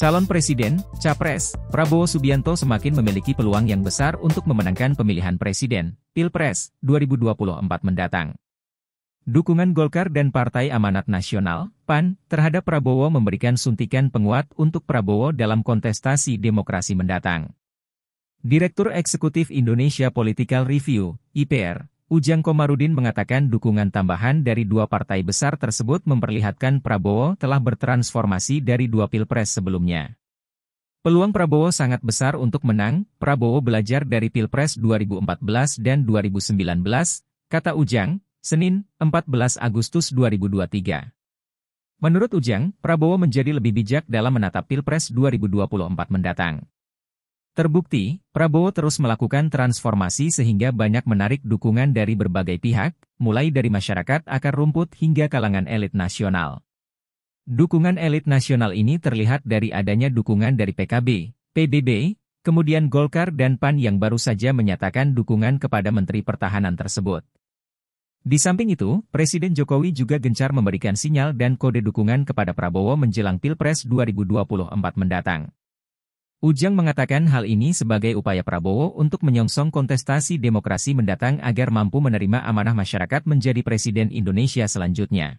Calon Presiden, Capres, Prabowo Subianto semakin memiliki peluang yang besar untuk memenangkan pemilihan Presiden, Pilpres, 2024 mendatang. Dukungan Golkar dan Partai Amanat Nasional, PAN, terhadap Prabowo memberikan suntikan penguat untuk Prabowo dalam kontestasi demokrasi mendatang. Direktur Eksekutif Indonesia Political Review, IPR, Ujang Komarudin mengatakan dukungan tambahan dari dua partai besar tersebut memperlihatkan Prabowo telah bertransformasi dari dua pilpres sebelumnya. Peluang Prabowo sangat besar untuk menang, Prabowo belajar dari pilpres 2014 dan 2019, kata Ujang, Senin, 14 Agustus 2023. Menurut Ujang, Prabowo menjadi lebih bijak dalam menatap pilpres 2024 mendatang. Terbukti, Prabowo terus melakukan transformasi sehingga banyak menarik dukungan dari berbagai pihak, mulai dari masyarakat akar rumput hingga kalangan elit nasional. Dukungan elit nasional ini terlihat dari adanya dukungan dari PKB, PBB, kemudian Golkar dan PAN yang baru saja menyatakan dukungan kepada Menteri Pertahanan tersebut. Di samping itu, Presiden Jokowi juga gencar memberikan sinyal dan kode dukungan kepada Prabowo menjelang Pilpres 2024 mendatang. Ujang mengatakan hal ini sebagai upaya Prabowo untuk menyongsong kontestasi demokrasi mendatang agar mampu menerima amanah masyarakat menjadi Presiden Indonesia selanjutnya.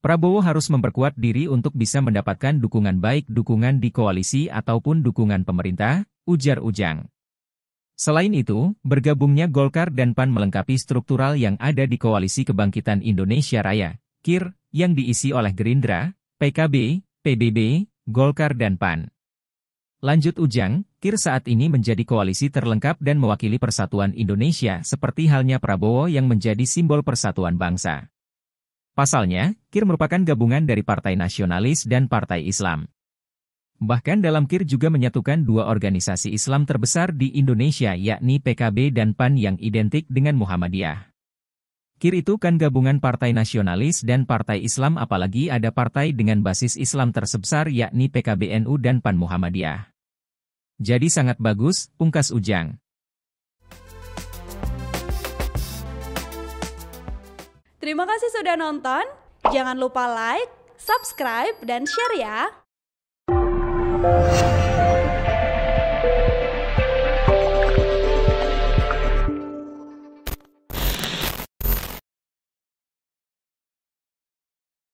Prabowo harus memperkuat diri untuk bisa mendapatkan dukungan baik dukungan di koalisi ataupun dukungan pemerintah, ujar Ujang. Selain itu, bergabungnya Golkar dan PAN melengkapi struktural yang ada di Koalisi Kebangkitan Indonesia Raya, KIR, yang diisi oleh Gerindra, PKB, PBB, Golkar dan PAN. Lanjut Ujang, KIR saat ini menjadi koalisi terlengkap dan mewakili persatuan Indonesia seperti halnya Prabowo yang menjadi simbol persatuan bangsa. Pasalnya, KIR merupakan gabungan dari Partai Nasionalis dan Partai Islam. Bahkan dalam KIR juga menyatukan dua organisasi Islam terbesar di Indonesia yakni PKB dan PAN yang identik dengan Muhammadiyah. KIR itu kan gabungan partai nasionalis dan partai Islam apalagi ada partai dengan basis Islam terbesar yakni PKBNU dan PAN Muhammadiyah. Jadi sangat bagus, pungkas Ujang. Terima kasih sudah nonton. Jangan lupa like, subscribe, dan share ya.